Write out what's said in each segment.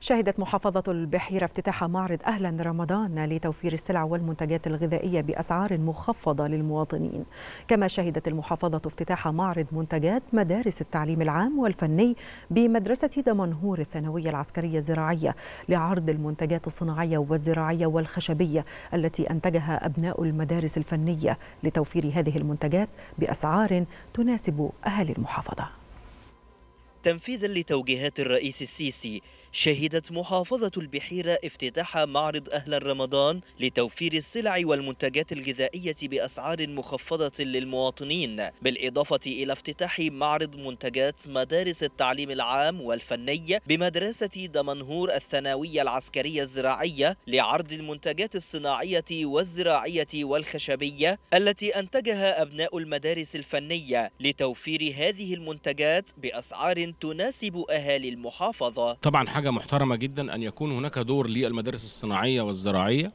شهدت محافظة البحيرة افتتاح معرض أهلا رمضان لتوفير السلع والمنتجات الغذائية بأسعار مخفضة للمواطنين كما شهدت المحافظة افتتاح معرض منتجات مدارس التعليم العام والفني بمدرسة دمنهور الثانوية العسكرية الزراعية لعرض المنتجات الصناعية والزراعية والخشبية التي أنتجها أبناء المدارس الفنية لتوفير هذه المنتجات بأسعار تناسب أهل المحافظة تنفيذا لتوجيهات الرئيس السيسي شهدت محافظة البحيرة افتتاح معرض أهل رمضان لتوفير السلع والمنتجات الغذائية بأسعار مخفضة للمواطنين بالإضافة إلى افتتاح معرض منتجات مدارس التعليم العام والفني بمدرسة دمنهور الثانوية العسكرية الزراعية لعرض المنتجات الصناعية والزراعية والخشبية التي أنتجها أبناء المدارس الفنية لتوفير هذه المنتجات بأسعار تناسب أهالي المحافظة طبعا حاجة حاجه محترمه جدا ان يكون هناك دور للمدارس الصناعيه والزراعيه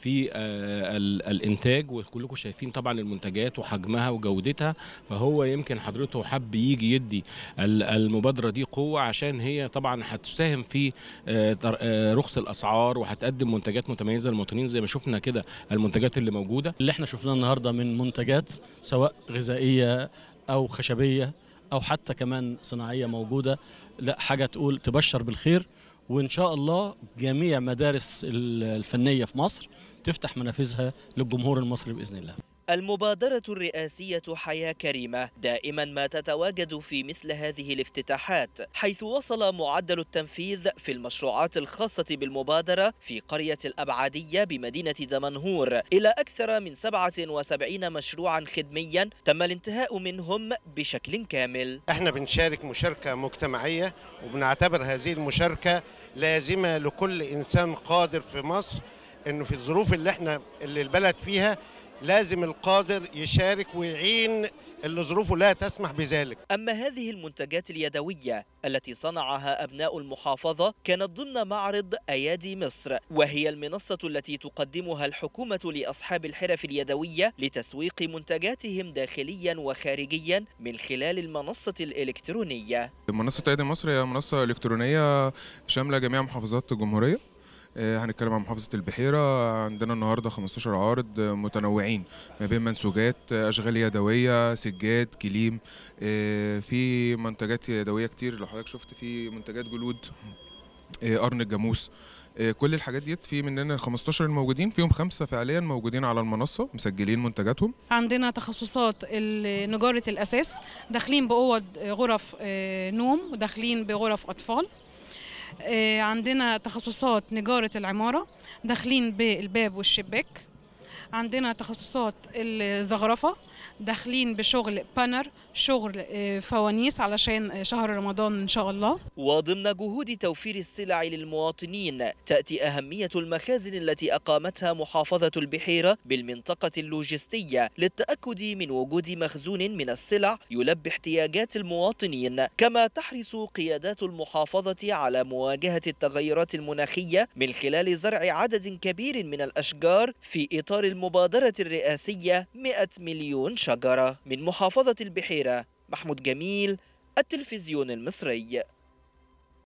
في آه، الانتاج وكلكم شايفين طبعا المنتجات وحجمها وجودتها فهو يمكن حضرته حب يجي يدي المبادره دي قوه عشان هي طبعا هتساهم في آه، آه، رخص الاسعار وهتقدم منتجات متميزه للمواطنين زي ما شفنا كده المنتجات اللي موجوده اللي احنا شفناه النهارده من منتجات سواء غذائيه او خشبيه او حتى كمان صناعيه موجوده لا حاجه تقول تبشر بالخير وان شاء الله جميع مدارس الفنيه في مصر تفتح منافذها للجمهور المصري باذن الله المبادرة الرئاسية حياة كريمة دائما ما تتواجد في مثل هذه الافتتاحات حيث وصل معدل التنفيذ في المشروعات الخاصة بالمبادرة في قرية الأبعادية بمدينة دمنهور إلى أكثر من 77 مشروعا خدميا تم الانتهاء منهم بشكل كامل احنا بنشارك مشاركة مجتمعية وبنعتبر هذه المشاركة لازمة لكل إنسان قادر في مصر انه في الظروف اللي احنا اللي البلد فيها لازم القادر يشارك ويعين اللي ظروفه لا تسمح بذلك أما هذه المنتجات اليدوية التي صنعها أبناء المحافظة كانت ضمن معرض أيادي مصر وهي المنصة التي تقدمها الحكومة لأصحاب الحرف اليدوية لتسويق منتجاتهم داخليا وخارجيا من خلال المنصة الإلكترونية منصة أيادي مصر هي منصة إلكترونية شاملة جميع محافظات الجمهورية آه، هنتكلم عن محافظه البحيره عندنا النهارده 15 عارض متنوعين ما بين منسوجات آه، اشغال يدويه سجاد كليم آه، في منتجات يدويه كتير لو حضرتك شفت في منتجات جلود قرن الجاموس كل الحاجات ديت في مننا 15 الموجودين فيهم خمسه فعليا موجودين على المنصه مسجلين منتجاتهم عندنا تخصصات نجاره الاساس داخلين باوض غرف نوم وداخلين بغرف اطفال آه، عندنا تخصصات نجارة العمارة داخلين بالباب والشباك عندنا تخصصات الزغرفه داخلين بشغل بانر شغل آه، فوانيس علشان شهر رمضان إن شاء الله وضمن جهود توفير السلع للمواطنين تأتي أهمية المخازن التي أقامتها محافظة البحيرة بالمنطقة اللوجستية للتأكد من وجود مخزون من السلع يلبي احتياجات المواطنين كما تحرص قيادات المحافظة على مواجهة التغيرات المناخية من خلال زرع عدد كبير من الأشجار في إطار المبادرة الرئاسية 100 مليون شجرة من محافظة البحيرة محمود جميل التلفزيون المصري